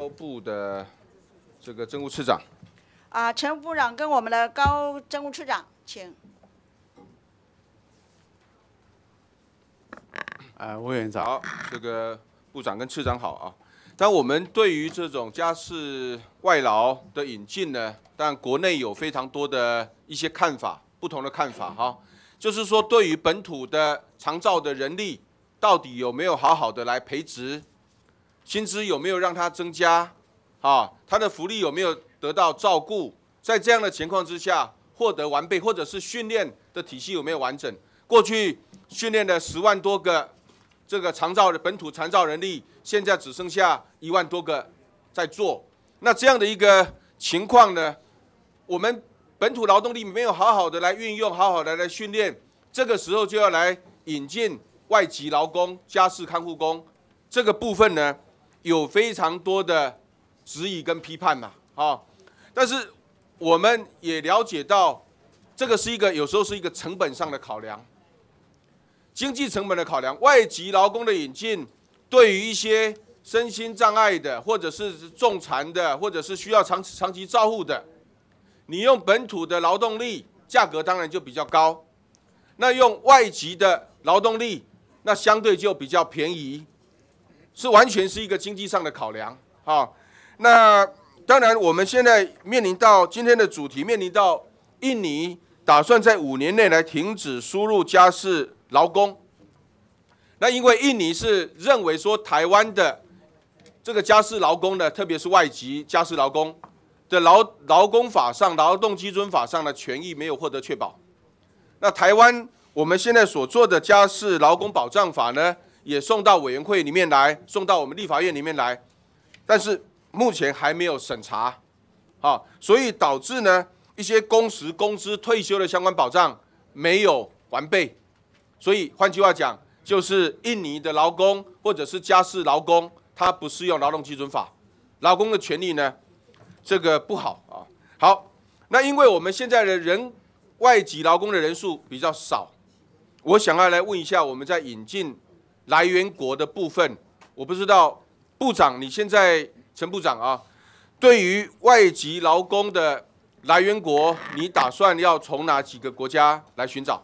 高部的这个政务次长，啊，陈部长跟我们的高政务次长，请。啊，魏院长，好，这个部长跟次长好啊。但我们对于这种家事外劳的引进呢，但国内有非常多的一些看法，不同的看法哈。就是说，对于本土的长造的人力，到底有没有好好的来培植？薪资有没有让他增加？啊，他的福利有没有得到照顾？在这样的情况之下，获得完备或者是训练的体系有没有完整？过去训练的十万多个这个长照的本土残照人力，现在只剩下一万多个在做。那这样的一个情况呢，我们本土劳动力没有好好的来运用，好好的来训练。这个时候就要来引进外籍劳工、家事看护工这个部分呢。有非常多的质疑跟批判嘛，哦，但是我们也了解到，这个是一个有时候是一个成本上的考量，经济成本的考量，外籍劳工的引进，对于一些身心障碍的或者是重残的或者是需要长长期照护的，你用本土的劳动力，价格当然就比较高，那用外籍的劳动力，那相对就比较便宜。是完全是一个经济上的考量，哈。那当然，我们现在面临到今天的主题，面临到印尼打算在五年内来停止输入家事劳工。那因为印尼是认为说台湾的这个家事劳工呢，特别是外籍家事劳工的劳劳工法上、劳动基准法上的权益没有获得确保。那台湾我们现在所做的家事劳工保障法呢？也送到委员会里面来，送到我们立法院里面来，但是目前还没有审查，啊，所以导致呢一些工时、工资、退休的相关保障没有完备，所以换句话讲，就是印尼的劳工或者是家事劳工，他不适用劳动基准法，劳工的权利呢，这个不好啊。好，那因为我们现在的人外籍劳工的人数比较少，我想要来问一下，我们在引进。来源国的部分，我不知道，部长，你现在陈部长啊，对于外籍劳工的来源国，你打算要从哪几个国家来寻找？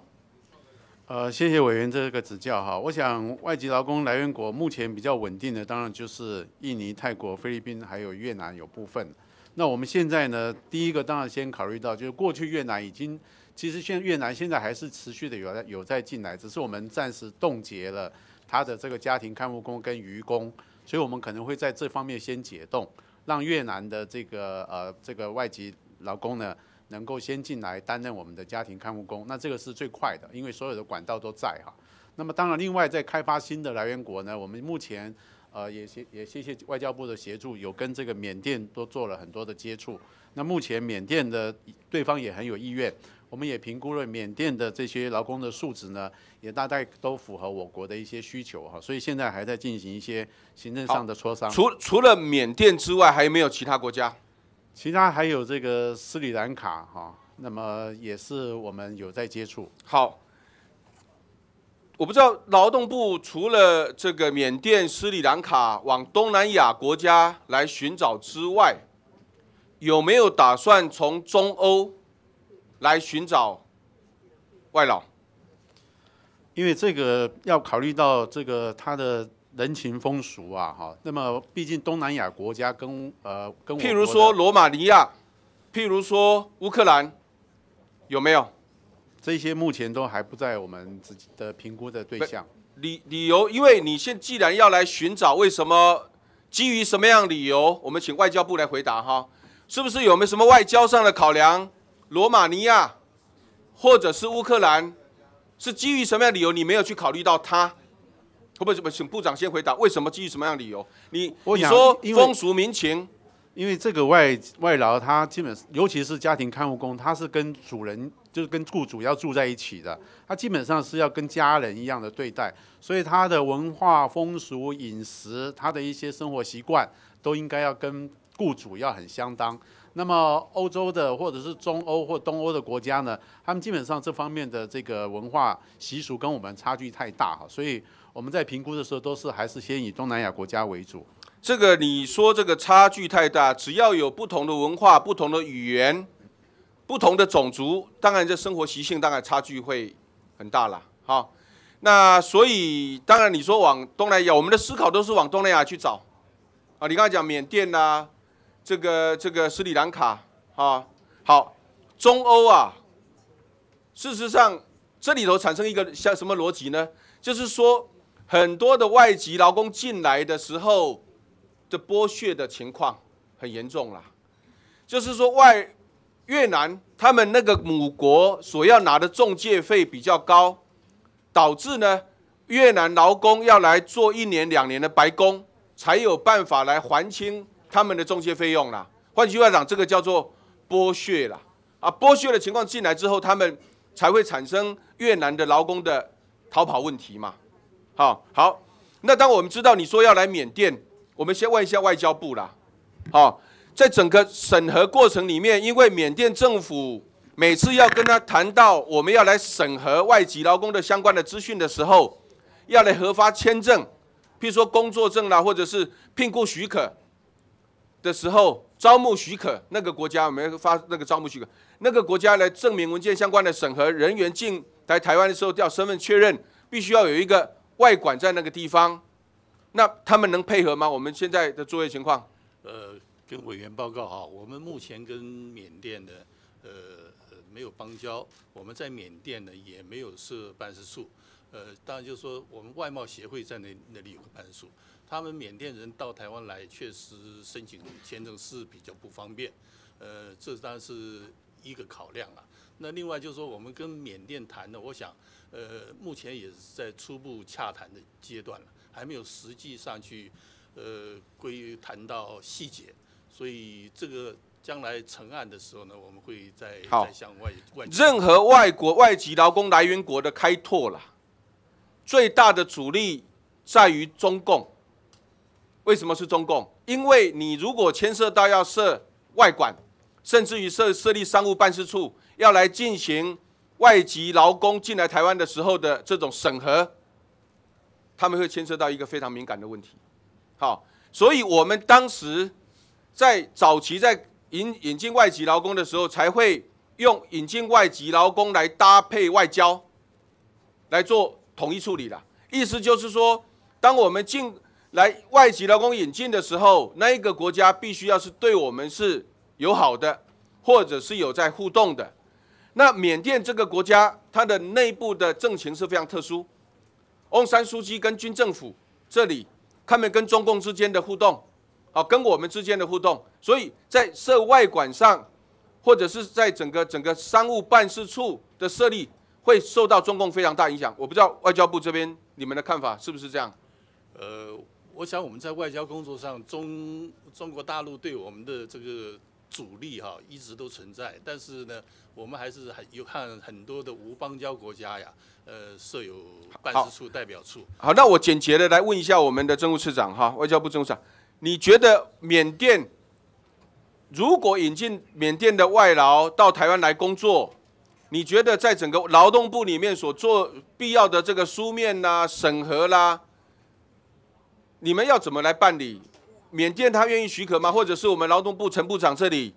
呃，谢谢委员这个指教哈。我想，外籍劳工来源国目前比较稳定的，当然就是印尼、泰国、菲律宾，还有越南有部分。那我们现在呢，第一个当然先考虑到，就是过去越南已经，其实现越南现在还是持续的有在有在进来，只是我们暂时冻结了。他的这个家庭看护工跟愚工，所以我们可能会在这方面先解冻，让越南的这个呃这个外籍劳工呢能够先进来担任我们的家庭看护工，那这个是最快的，因为所有的管道都在哈。那么当然，另外在开发新的来源国呢，我们目前呃也谢也谢谢外交部的协助，有跟这个缅甸都做了很多的接触。那目前缅甸的对方也很有意愿。我们也评估了缅甸的这些劳工的素质呢，也大概都符合我国的一些需求哈，所以现在还在进行一些行政上的磋商。除除了缅甸之外，还有没有其他国家？其他还有这个斯里兰卡哈，那么也是我们有在接触。好，我不知道劳动部除了这个缅甸、斯里兰卡往东南亚国家来寻找之外，有没有打算从中欧？来寻找外劳，因为这个要考虑到这个他的人情风俗啊，哈。那么，毕竟东南亚国家跟呃跟譬如说罗马尼亚，譬如说乌克兰，有没有？这些目前都还不在我们自己的评估的对象。理理由，因为你现既然要来寻找，为什么基于什么样理由？我们请外交部来回答哈，是不是有没有什么外交上的考量？罗马尼亚，或者是乌克兰，是基于什么样理由？你没有去考虑到它，不不不，请部长先回答，为什么基于什么样理由？你你说，风俗民情，因为这个外外劳，他基本尤其是家庭看护工，他是跟主人就是跟雇主要住在一起的，他基本上是要跟家人一样的对待，所以他的文化风俗、饮食，他的一些生活习惯，都应该要跟。雇主要很相当，那么欧洲的或者是中欧或东欧的国家呢？他们基本上这方面的这个文化习俗跟我们差距太大哈，所以我们在评估的时候都是还是先以东南亚国家为主。这个你说这个差距太大，只要有不同的文化、不同的语言、不同的种族，当然这生活习性当然差距会很大了。好，那所以当然你说往东南亚，我们的思考都是往东南亚去找啊。你刚才讲缅甸啦。这个这个斯里兰卡啊，好，中欧啊，事实上这里头产生一个像什么逻辑呢？就是说很多的外籍劳工进来的时候的剥削的情况很严重了，就是说外越南他们那个母国所要拿的中介费比较高，导致呢越南劳工要来做一年两年的白工，才有办法来还清。他们的中介费用啦，换句话讲，这个叫做剥削啦，啊，剥削的情况进来之后，他们才会产生越南的劳工的逃跑问题嘛。好，好，那当我们知道你说要来缅甸，我们先问一下外交部啦。好，在整个审核过程里面，因为缅甸政府每次要跟他谈到我们要来审核外籍劳工的相关的资讯的时候，要来核发签证，譬如说工作证啦，或者是聘雇许可。的时候，招募许可那个国家有没有发那个招募许可？那个国家来证明文件相关的审核人员进来台湾的时候，调身份确认，必须要有一个外管在那个地方，那他们能配合吗？我们现在的作业情况，呃，跟委员报告啊，我们目前跟缅甸的呃没有邦交，我们在缅甸呢也没有设办事处，呃，当然就是说我们外贸协会在那那里有个办事处。他们缅甸人到台湾来，确实申请签证是比较不方便，呃，这当然是一个考量啊。那另外就是说，我们跟缅甸谈的，我想，呃，目前也是在初步洽谈的阶段了，还没有实际上去，呃，归谈到细节。所以这个将来成案的时候呢，我们会再再向外外任何外国外籍劳工来源国的开拓了，最大的阻力在于中共。为什么是中共？因为你如果牵涉到要设外管，甚至于设设立商务办事处，要来进行外籍劳工进来台湾的时候的这种审核，他们会牵涉到一个非常敏感的问题。好，所以我们当时在早期在引引进外籍劳工的时候，才会用引进外籍劳工来搭配外交来做统一处理的。意思就是说，当我们进来外籍劳工引进的时候，那一个国家必须要是对我们是友好的，或者是有在互动的。那缅甸这个国家，它的内部的政情是非常特殊。翁山书记跟军政府这里，他们跟中共之间的互动，好，跟我们之间的互动，所以在涉外管上，或者是在整个整个商务办事处的设立，会受到中共非常大影响。我不知道外交部这边你们的看法是不是这样？呃。我想我们在外交工作上，中中国大陆对我们的这个阻力哈一直都存在，但是呢，我们还是很有看很多的无邦交国家呀，呃设有办事处、代表处。好，那我简洁的来问一下我们的政务次长哈，外交部政务次长，你觉得缅甸如果引进缅甸的外劳到台湾来工作，你觉得在整个劳动部里面所做必要的这个书面啦、审核啦？你们要怎么来办理？缅甸他愿意许可吗？或者是我们劳动部陈部长这里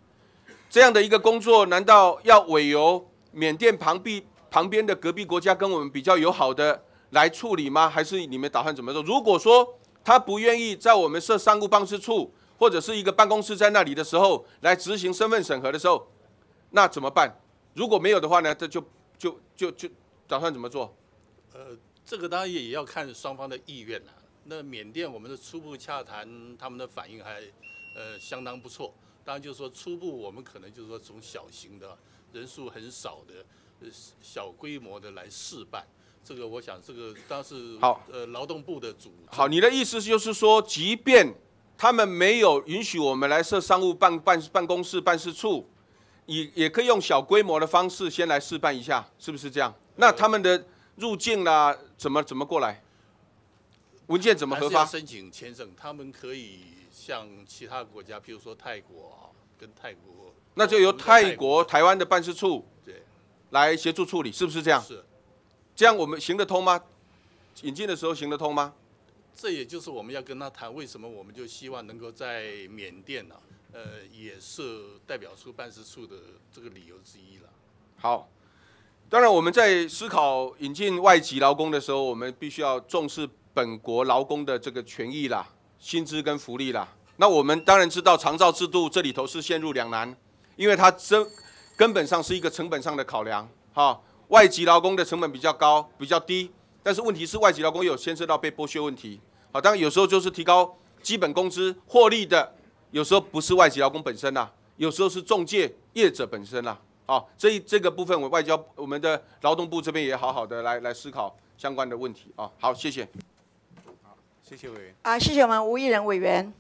这样的一个工作，难道要委由缅甸旁边旁边的隔壁国家跟我们比较友好的来处理吗？还是你们打算怎么做？如果说他不愿意在我们设商务办事处或者是一个办公室在那里的时候来执行身份审核的时候，那怎么办？如果没有的话呢，他就就就就打算怎么做？呃，这个当然也也要看双方的意愿了。那缅甸我们的初步洽谈，他们的反应还，呃，相当不错。当然就是说，初步我们可能就是说，从小型的、人数很少的、呃，小规模的来试办。这个我想，这个当时好，呃，劳动部的组好。你的意思就是说，即便他们没有允许我们来设商务办办办公室、办事处，也也可以用小规模的方式先来试办一下，是不是这样？那他们的入境啦，怎么怎么过来？文件怎么核发？申请签证，他们可以向其他国家，譬如说泰国啊，跟泰国，那就由泰国台湾的办事处对，来协助处理，是不是这样？是，这样我们行得通吗？引进的时候行得通吗？这也就是我们要跟他谈，为什么我们就希望能够在缅甸呢？呃，也是代表处、办事处的这个理由之一了。好，当然我们在思考引进外籍劳工的时候，我们必须要重视。本国劳工的这个权益啦，薪资跟福利啦，那我们当然知道长照制度这里头是陷入两难，因为它这根本上是一个成本上的考量，哈，外籍劳工的成本比较高，比较低，但是问题是外籍劳工有牵涉到被剥削问题，好，当然有时候就是提高基本工资获利的，有时候不是外籍劳工本身啦，有时候是中介业者本身啦，好，这以这个部分我外交我们的劳动部这边也好好的来来思考相关的问题啊，好，谢谢。谢谢委员。啊，谢谢我们吴宜人委员。